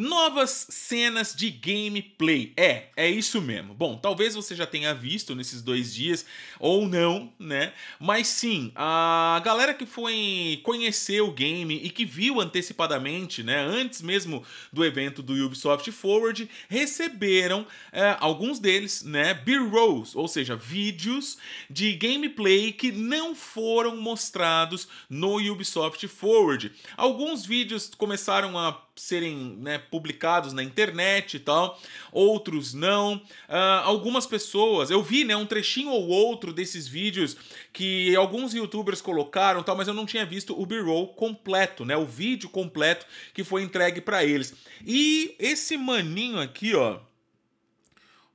Novas cenas de gameplay. É, é isso mesmo. Bom, talvez você já tenha visto nesses dois dias, ou não, né? Mas sim, a galera que foi conhecer o game e que viu antecipadamente, né? Antes mesmo do evento do Ubisoft Forward, receberam é, alguns deles, né? B-rolls, ou seja, vídeos de gameplay que não foram mostrados no Ubisoft Forward. Alguns vídeos começaram a serem né, publicados na internet e tal, outros não. Uh, algumas pessoas, eu vi né, um trechinho ou outro desses vídeos que alguns youtubers colocaram tal, mas eu não tinha visto o B-roll completo, né, o vídeo completo que foi entregue para eles. E esse maninho aqui, ó,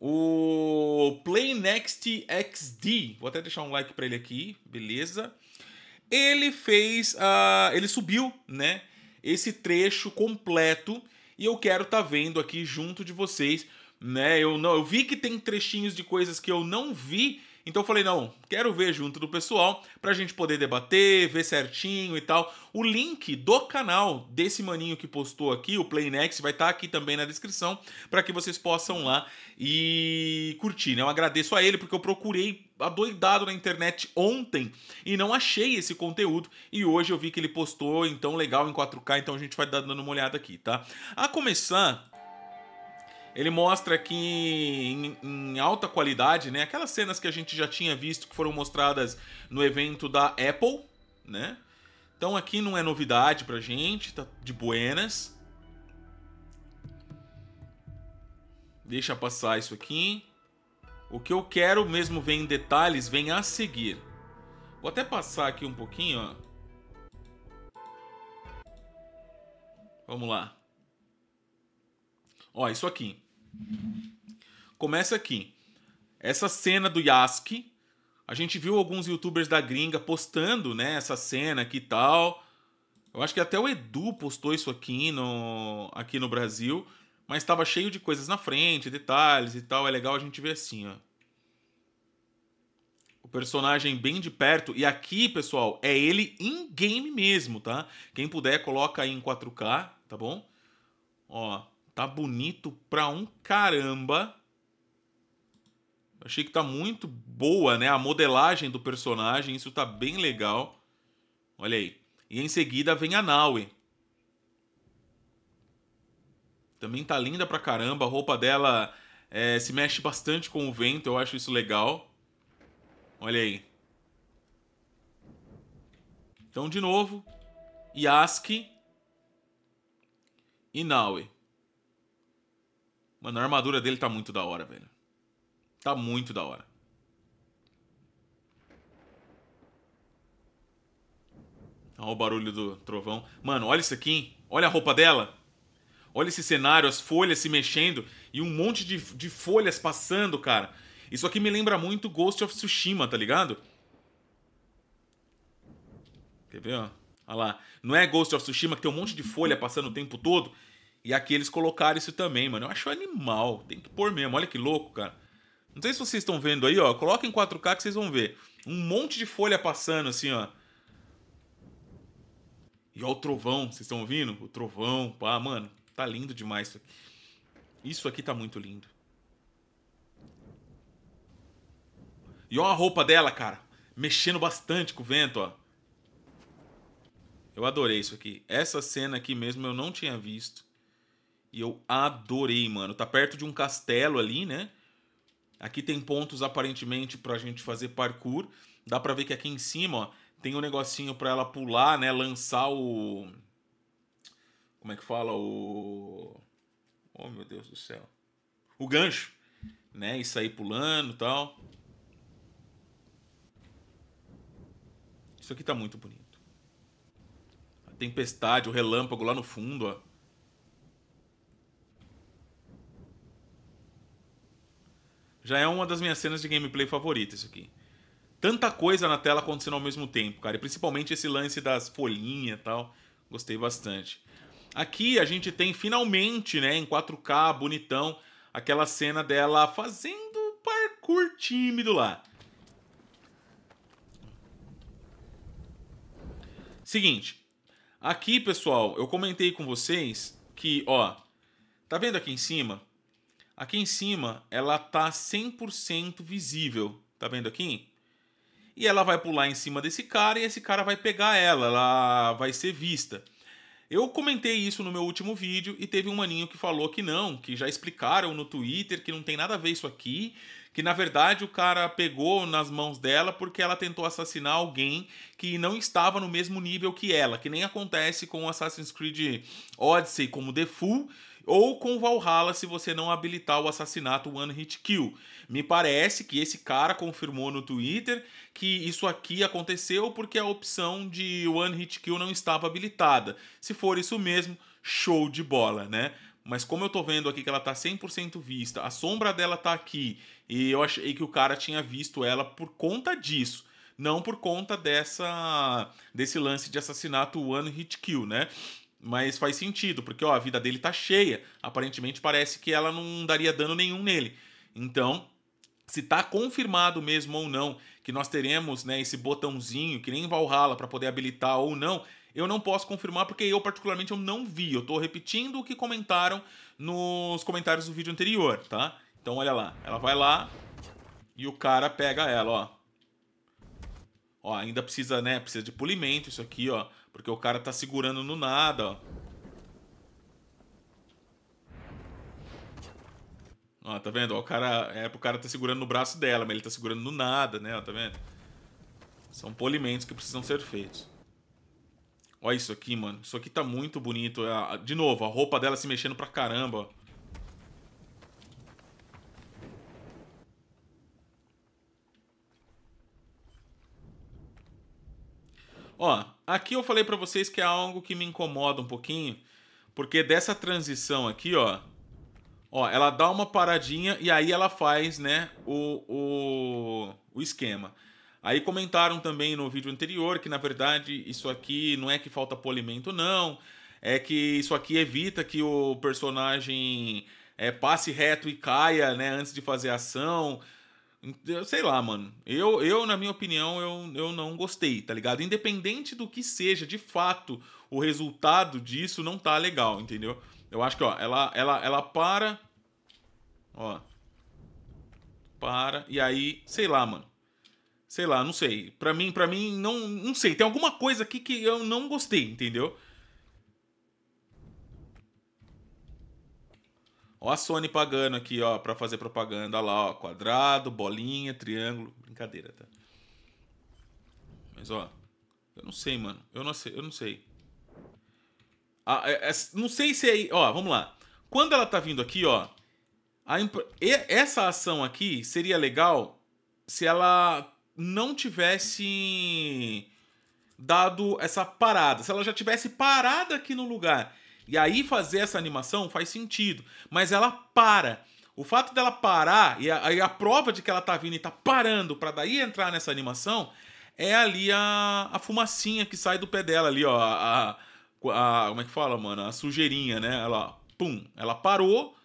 o play next XD, vou até deixar um like para ele aqui, beleza? Ele fez, uh, ele subiu, né? esse trecho completo e eu quero estar tá vendo aqui junto de vocês, né? Eu não, eu vi que tem trechinhos de coisas que eu não vi então eu falei, não, quero ver junto do pessoal pra gente poder debater, ver certinho e tal. O link do canal desse maninho que postou aqui, o Playnex, vai estar tá aqui também na descrição para que vocês possam lá e curtir, né? Eu agradeço a ele porque eu procurei adoidado na internet ontem e não achei esse conteúdo e hoje eu vi que ele postou, então legal em 4K, então a gente vai dando uma olhada aqui, tá? A começar ele mostra aqui em, em, alta qualidade, né? Aquelas cenas que a gente já tinha visto que foram mostradas no evento da Apple, né? Então aqui não é novidade pra gente, tá de buenas. Deixa passar isso aqui. O que eu quero mesmo ver em detalhes vem a seguir. Vou até passar aqui um pouquinho, ó. Vamos lá. Ó, isso aqui. Começa aqui. Essa cena do Yasuke. A gente viu alguns youtubers da gringa postando, né, essa cena aqui e tal. Eu acho que até o Edu postou isso aqui no, aqui no Brasil, mas estava cheio de coisas na frente, detalhes e tal. É legal a gente ver assim, ó. O personagem bem de perto. E aqui, pessoal, é ele em game mesmo, tá? Quem puder, coloca aí em 4K, tá bom? Ó, Tá bonito pra um caramba. Achei que tá muito boa, né? A modelagem do personagem, isso tá bem legal. Olha aí. E em seguida vem a Naue. Também tá linda pra caramba. A roupa dela é, se mexe bastante com o vento, eu acho isso legal. Olha aí. Então, de novo, Yasuke e Naue. Mano, a armadura dele tá muito da hora, velho. Tá muito da hora. Olha o barulho do trovão. Mano, olha isso aqui, hein? Olha a roupa dela. Olha esse cenário, as folhas se mexendo e um monte de, de folhas passando, cara. Isso aqui me lembra muito Ghost of Tsushima, tá ligado? Quer ver, ó? Olha lá. Não é Ghost of Tsushima que tem um monte de folha passando o tempo todo? E aqui eles colocaram isso também, mano. Eu acho animal. Tem que pôr mesmo. Olha que louco, cara. Não sei se vocês estão vendo aí, ó. Coloca em 4K que vocês vão ver. Um monte de folha passando assim, ó. E ó o trovão, vocês estão ouvindo? O trovão, pá, mano, tá lindo demais isso aqui. Isso aqui tá muito lindo. E ó a roupa dela, cara, mexendo bastante com o vento, ó. Eu adorei isso aqui. Essa cena aqui mesmo eu não tinha visto. E eu adorei, mano. Tá perto de um castelo ali, né? Aqui tem pontos aparentemente pra gente fazer parkour. Dá pra ver que aqui em cima, ó, tem um negocinho pra ela pular, né? Lançar o. Como é que fala? O. Oh, meu Deus do céu. O gancho, né? E sair pulando e tal. Isso aqui tá muito bonito. A tempestade, o relâmpago lá no fundo, ó. Já é uma das minhas cenas de gameplay favorita isso aqui. Tanta coisa na tela acontecendo ao mesmo tempo, cara. E principalmente esse lance das folhinhas e tal. Gostei bastante. Aqui a gente tem finalmente, né, em 4K, bonitão, aquela cena dela fazendo parkour tímido lá. Seguinte, aqui pessoal, eu comentei com vocês que, ó, tá vendo aqui em cima? Aqui em cima, ela tá 100% visível. Tá vendo aqui? E ela vai pular em cima desse cara e esse cara vai pegar ela. Ela vai ser vista. Eu comentei isso no meu último vídeo e teve um maninho que falou que não, que já explicaram no Twitter que não tem nada a ver isso aqui, que na verdade o cara pegou nas mãos dela porque ela tentou assassinar alguém que não estava no mesmo nível que ela, que nem acontece com Assassin's Creed Odyssey como The Fool, ou com Valhalla se você não habilitar o assassinato One Hit Kill. Me parece que esse cara confirmou no Twitter que isso aqui aconteceu porque a opção de One Hit Kill não estava habilitada. Se for isso mesmo, show de bola, né? Mas como eu tô vendo aqui que ela tá 100% vista, a sombra dela tá aqui, e eu achei que o cara tinha visto ela por conta disso, não por conta dessa desse lance de assassinato One Hit Kill, né? Mas faz sentido, porque ó, a vida dele tá cheia. Aparentemente parece que ela não daria dano nenhum nele. Então, se tá confirmado mesmo ou não que nós teremos né, esse botãozinho que nem Valhalla para poder habilitar ou não, eu não posso confirmar porque eu particularmente eu não vi. Eu tô repetindo o que comentaram nos comentários do vídeo anterior, tá? Então olha lá, ela vai lá e o cara pega ela, ó. Ó, ainda precisa, né? Precisa de polimento isso aqui, ó. Porque o cara tá segurando no nada, ó. Ó, tá vendo? Ó, o cara, é pro cara tá segurando no braço dela, mas ele tá segurando no nada, né? Ó, tá vendo? São polimentos que precisam ser feitos. Olha isso aqui, mano. Isso aqui tá muito bonito. É, de novo, a roupa dela se mexendo pra caramba, ó. Ó, aqui eu falei para vocês que é algo que me incomoda um pouquinho, porque dessa transição aqui, ó, ó, ela dá uma paradinha e aí ela faz, né, o, o, o esquema. Aí comentaram também no vídeo anterior que, na verdade, isso aqui não é que falta polimento, não. É que isso aqui evita que o personagem é, passe reto e caia, né, antes de fazer a ação. Sei lá, mano. Eu, eu na minha opinião, eu, eu não gostei, tá ligado? Independente do que seja, de fato, o resultado disso não tá legal, entendeu? Eu acho que, ó, ela, ela, ela para. Ó. Para. E aí, sei lá, mano. Sei lá, não sei. Pra mim, pra mim, não, não sei. Tem alguma coisa aqui que eu não gostei, entendeu? Ó a Sony pagando aqui, ó, para fazer propaganda lá, ó, quadrado, bolinha, triângulo, brincadeira, tá? Mas ó, eu não sei, mano. Eu não sei, eu não sei. Ah, é, é, não sei se é, ó, vamos lá. Quando ela tá vindo aqui, ó, imp... e, essa ação aqui seria legal se ela não tivesse dado essa parada. Se ela já tivesse parada aqui no lugar e aí fazer essa animação faz sentido, mas ela para. O fato dela parar e a, e a prova de que ela tá vindo e tá parando para daí entrar nessa animação é ali a, a fumacinha que sai do pé dela ali, ó. A, a, como é que fala, mano? A sujeirinha, né? Ela, pum, ela parou,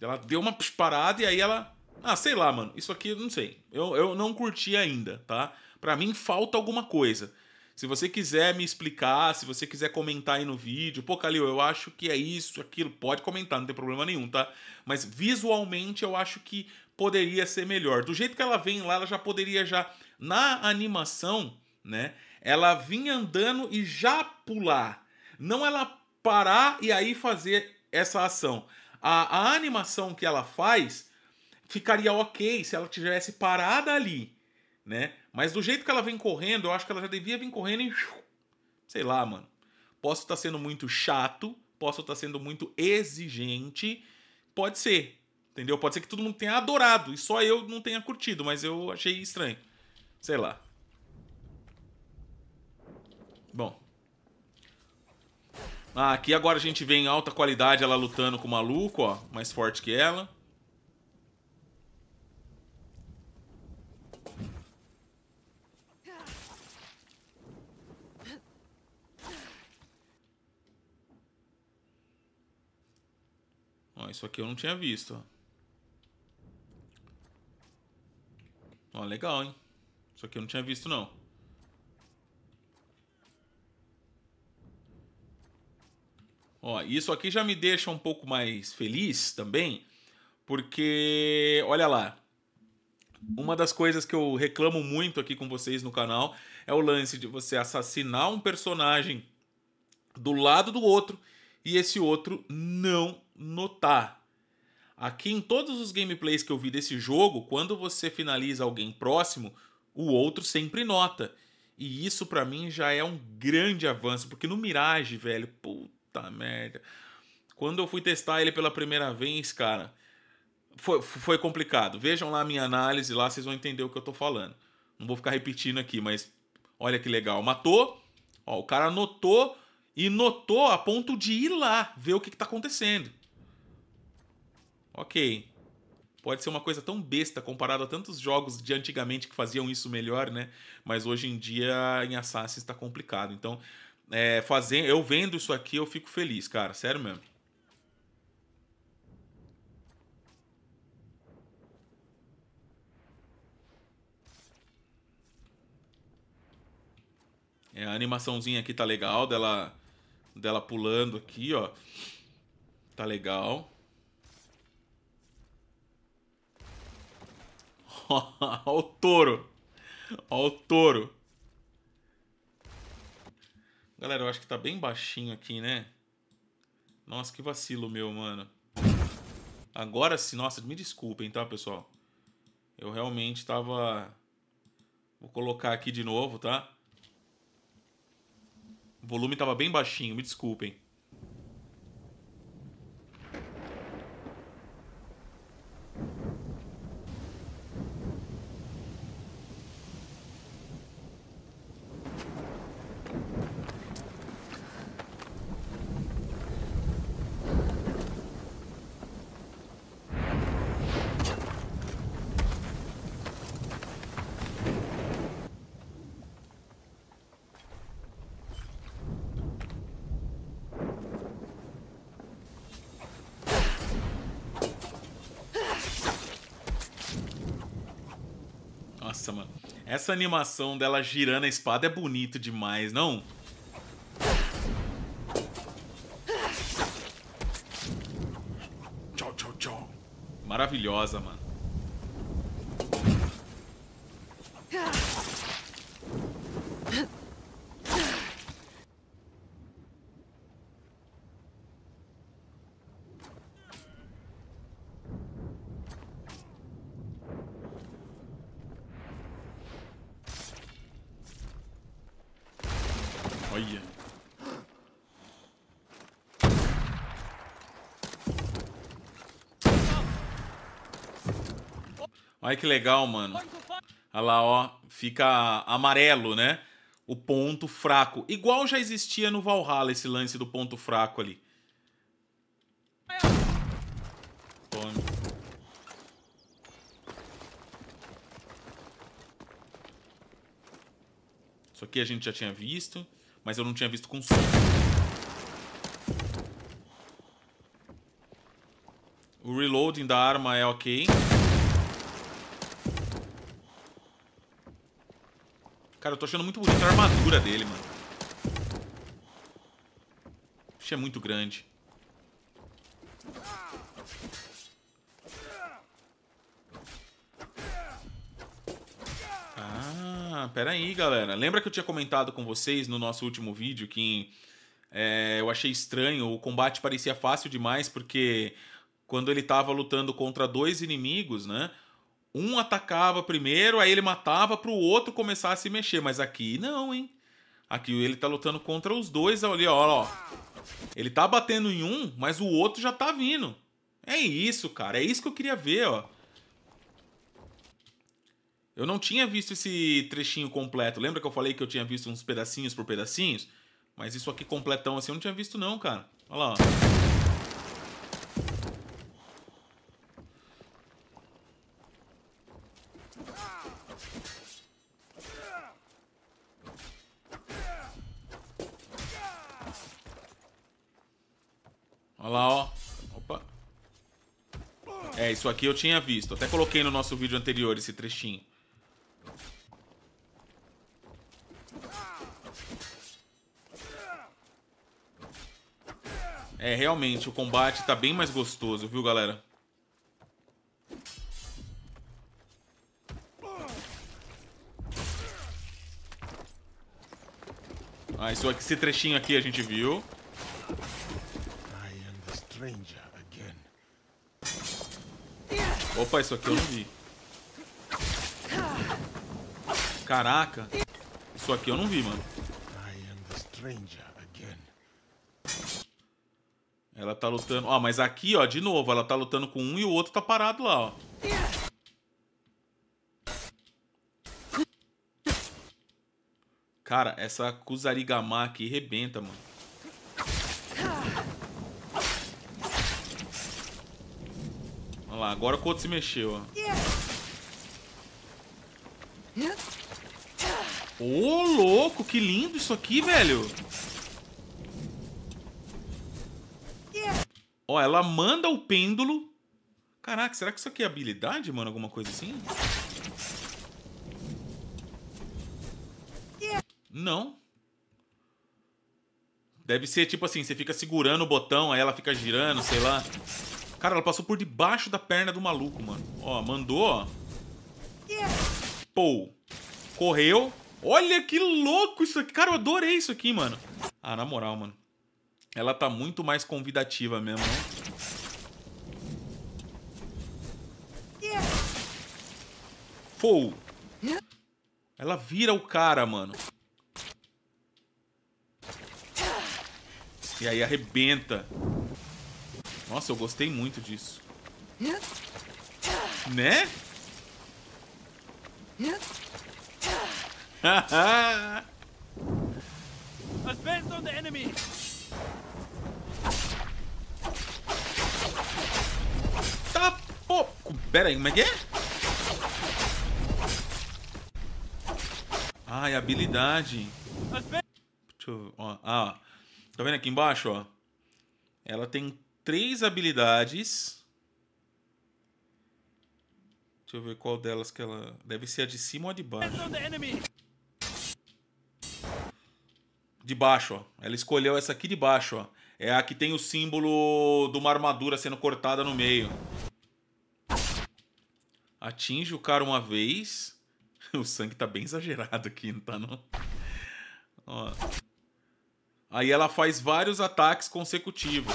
ela deu uma parada e aí ela. Ah, sei lá, mano. Isso aqui, não sei. Eu, eu não curti ainda, tá? Pra mim falta alguma coisa. Se você quiser me explicar, se você quiser comentar aí no vídeo, pô, Calil, eu acho que é isso, aquilo, pode comentar, não tem problema nenhum, tá? Mas visualmente eu acho que poderia ser melhor. Do jeito que ela vem lá, ela já poderia já na animação, né? Ela vinha andando e já pular. Não ela parar e aí fazer essa ação. A, a animação que ela faz ficaria ok se ela tivesse parada ali, né? Mas do jeito que ela vem correndo, eu acho que ela já devia vir correndo e. Sei lá, mano. Posso estar tá sendo muito chato, posso estar tá sendo muito exigente. Pode ser. Entendeu? Pode ser que todo mundo tenha adorado e só eu não tenha curtido, mas eu achei estranho. Sei lá. Bom. Ah, aqui agora a gente vê em alta qualidade ela lutando com o maluco, ó. Mais forte que ela. isso aqui eu não tinha visto. Ó, legal, hein? Isso aqui eu não tinha visto, não. Ó, isso aqui já me deixa um pouco mais feliz também, porque, olha lá, uma das coisas que eu reclamo muito aqui com vocês no canal é o lance de você assassinar um personagem do lado do outro e esse outro não notar. Aqui em todos os gameplays que eu vi desse jogo, quando você finaliza alguém próximo, o outro sempre nota. E isso para mim já é um grande avanço, porque no Mirage, velho, puta merda. Quando eu fui testar ele pela primeira vez, cara, foi, foi complicado. Vejam lá a minha análise, lá vocês vão entender o que eu tô falando. Não vou ficar repetindo aqui, mas olha que legal. Matou, ó, o cara notou e notou a ponto de ir lá ver o que, que tá acontecendo ok. Pode ser uma coisa tão besta comparado a tantos jogos de antigamente que faziam isso melhor, né? Mas hoje em dia em Assassin está complicado. Então, é, fazer, eu vendo isso aqui, eu fico feliz, cara. Sério mesmo. É, a animaçãozinha aqui tá legal, dela, dela pulando aqui, ó. Tá legal. ó, o touro. Ó, o touro. Galera, eu acho que tá bem baixinho aqui, né? Nossa, que vacilo meu, mano. Agora sim, nossa, me desculpem, tá, pessoal? Eu realmente tava... Vou colocar aqui de novo, tá? O volume tava bem baixinho, me desculpem. essa animação dela girando a espada é bonito demais, não? Tchau, tchau, tchau. Maravilhosa, mano. Olha que legal, mano. Olha lá, ó. Fica amarelo, né? O ponto fraco. Igual já existia no Valhalla esse lance do ponto fraco ali. Tome. Isso aqui a gente já tinha visto, mas eu não tinha visto com som. O reloading da arma é ok. Cara, eu tô achando muito bonita a armadura dele, mano. O é muito grande. Ah, pera aí, galera. Lembra que eu tinha comentado com vocês no nosso último vídeo que é, eu achei estranho, o combate parecia fácil demais, porque quando ele tava lutando contra dois inimigos, né? Um atacava primeiro, aí ele matava para o outro começar a se mexer. Mas aqui não, hein? Aqui ele tá lutando contra os dois ali, ó, ó. Ele tá batendo em um, mas o outro já tá vindo. É isso, cara. É isso que eu queria ver, ó. Eu não tinha visto esse trechinho completo. Lembra que eu falei que eu tinha visto uns pedacinhos por pedacinhos? Mas isso aqui completão assim eu não tinha visto não, cara. Olha lá, ó. isso aqui eu tinha visto. Até coloquei no nosso vídeo anterior esse trechinho. É, realmente, o combate tá bem mais gostoso, viu, galera? Ah, isso aqui, esse trechinho aqui a gente viu. I am the stranger. Opa, isso aqui eu não vi. Caraca. Isso aqui eu não vi, mano. Ela tá lutando... Ó, mas aqui, ó, de novo, ela tá lutando com um e o outro tá parado lá, ó. Cara, essa Kusarigama aqui rebenta, mano. Olha lá, agora o Couto se mexeu. Ô, oh, louco, que lindo isso aqui, velho. Ó, oh, ela manda o pêndulo. Caraca, será que isso aqui é habilidade, mano? Alguma coisa assim? Não. Deve ser tipo assim, você fica segurando o botão, aí ela fica girando, sei lá. Cara, ela passou por debaixo da perna do maluco, mano. Ó, mandou, ó. Pou. Correu. Olha que louco isso aqui. Cara, eu adorei isso aqui, mano. Ah, na moral, mano. Ela tá muito mais convidativa mesmo, né? Fou. Ela vira o cara, mano. E aí arrebenta. Nossa, eu gostei muito disso. Né? Advance on the enemy! Tá pouco. Pera aí, como é que é? Ai, habilidade. Deixa eu, ó, ah, tá vendo aqui embaixo, ó? Ela tem três habilidades. Deixa eu ver qual delas que ela. Deve ser a de cima ou a de baixo. De baixo, ó. Ela escolheu essa aqui de baixo, ó. É a que tem o símbolo de uma armadura sendo cortada no meio. Atinge o cara uma vez. o sangue tá bem exagerado aqui, não tá não? Ó. Aí ela faz vários ataques consecutivos.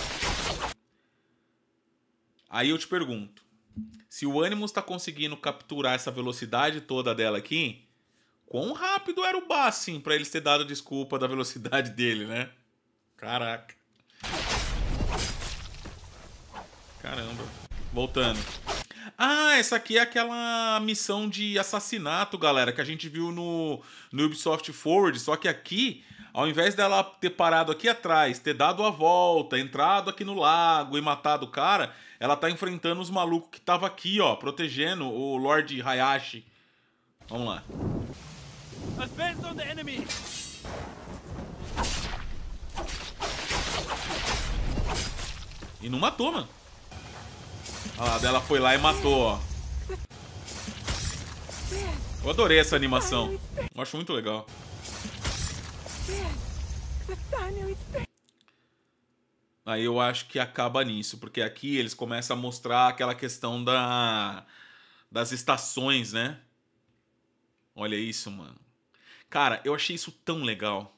Aí eu te pergunto, se o Animus está conseguindo capturar essa velocidade toda dela aqui, quão rápido era o Bassin para eles ter dado desculpa da velocidade dele, né? Caraca. Caramba. Voltando. Ah, essa aqui é aquela missão de assassinato, galera, que a gente viu no, no Ubisoft Forward. Só que aqui, ao invés dela ter parado aqui atrás, ter dado a volta, entrado aqui no lago e matado o cara, ela tá enfrentando os malucos que tava aqui, ó, protegendo o Lord Hayashi. Vamos lá. Advance on the enemy. E não matou, mano. Olha lá, dela foi lá e matou, ó. Eu adorei essa animação. Eu acho muito legal. Aí eu acho que acaba nisso, porque aqui eles começam a mostrar aquela questão da das estações, né? Olha isso, mano. Cara, eu achei isso tão legal.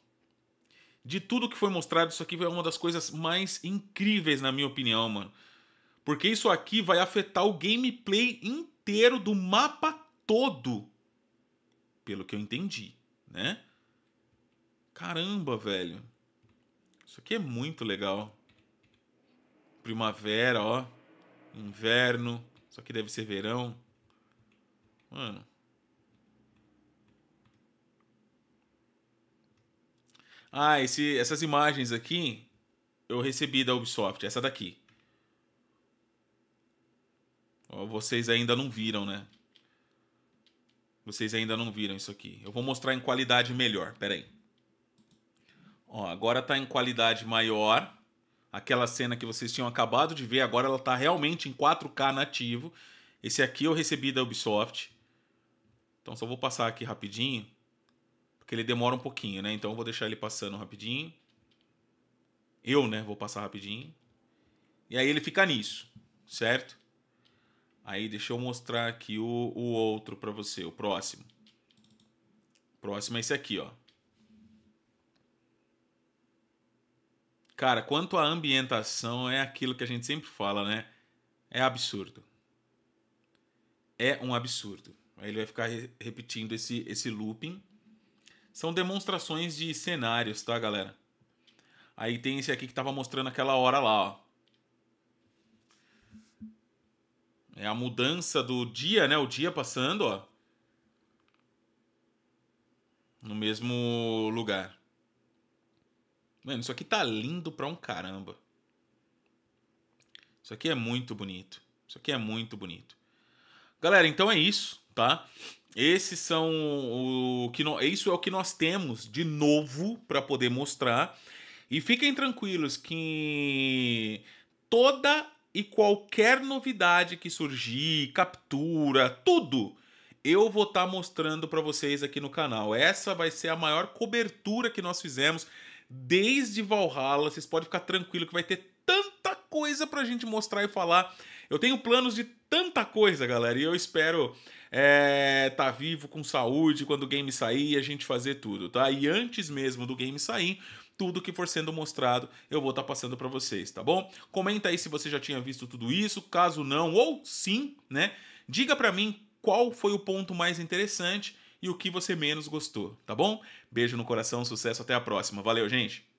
De tudo que foi mostrado, isso aqui foi é uma das coisas mais incríveis, na minha opinião, mano. Porque isso aqui vai afetar o gameplay inteiro do mapa todo. Pelo que eu entendi, né? Caramba, velho. Isso aqui é muito legal primavera, ó. Inverno. Só que deve ser verão. Mano. Ah, esse, essas imagens aqui eu recebi da Ubisoft, essa daqui. Ó, vocês ainda não viram, né? Vocês ainda não viram isso aqui. Eu vou mostrar em qualidade melhor, peraí. Ó, agora tá em qualidade maior aquela cena que vocês tinham acabado de ver, agora ela está realmente em 4K nativo. Esse aqui eu recebi da Ubisoft. Então só vou passar aqui rapidinho, porque ele demora um pouquinho, né? Então eu vou deixar ele passando rapidinho. Eu, né, vou passar rapidinho. E aí ele fica nisso, certo? Aí deixa eu mostrar aqui o, o outro para você, o próximo. O próximo é esse aqui, ó. Cara, quanto à ambientação, é aquilo que a gente sempre fala, né? É absurdo. É um absurdo. Aí ele vai ficar re repetindo esse, esse looping. São demonstrações de cenários, tá, galera? Aí tem esse aqui que tava mostrando aquela hora lá, ó. É a mudança do dia, né? O dia passando, ó. No mesmo lugar. Mano, isso aqui tá lindo pra um caramba. Isso aqui é muito bonito. Isso aqui é muito bonito. Galera, então é isso, tá? Esses são o que no... isso é o que nós temos de novo para poder mostrar. E fiquem tranquilos que toda e qualquer novidade que surgir, captura, tudo, eu vou estar tá mostrando para vocês aqui no canal. Essa vai ser a maior cobertura que nós fizemos desde Valhalla. Vocês podem ficar tranquilo que vai ter tanta coisa pra gente mostrar e falar. Eu tenho planos de tanta coisa, galera, e eu espero é, tá vivo, com saúde, quando o game sair, a gente fazer tudo, tá? E antes mesmo do game sair, tudo que for sendo mostrado, eu vou estar tá passando para vocês, tá bom? Comenta aí se você já tinha visto tudo isso, caso não ou sim, né? Diga para mim qual foi o ponto mais interessante e o que você menos gostou, tá bom? Beijo no coração, sucesso, até a próxima. Valeu, gente!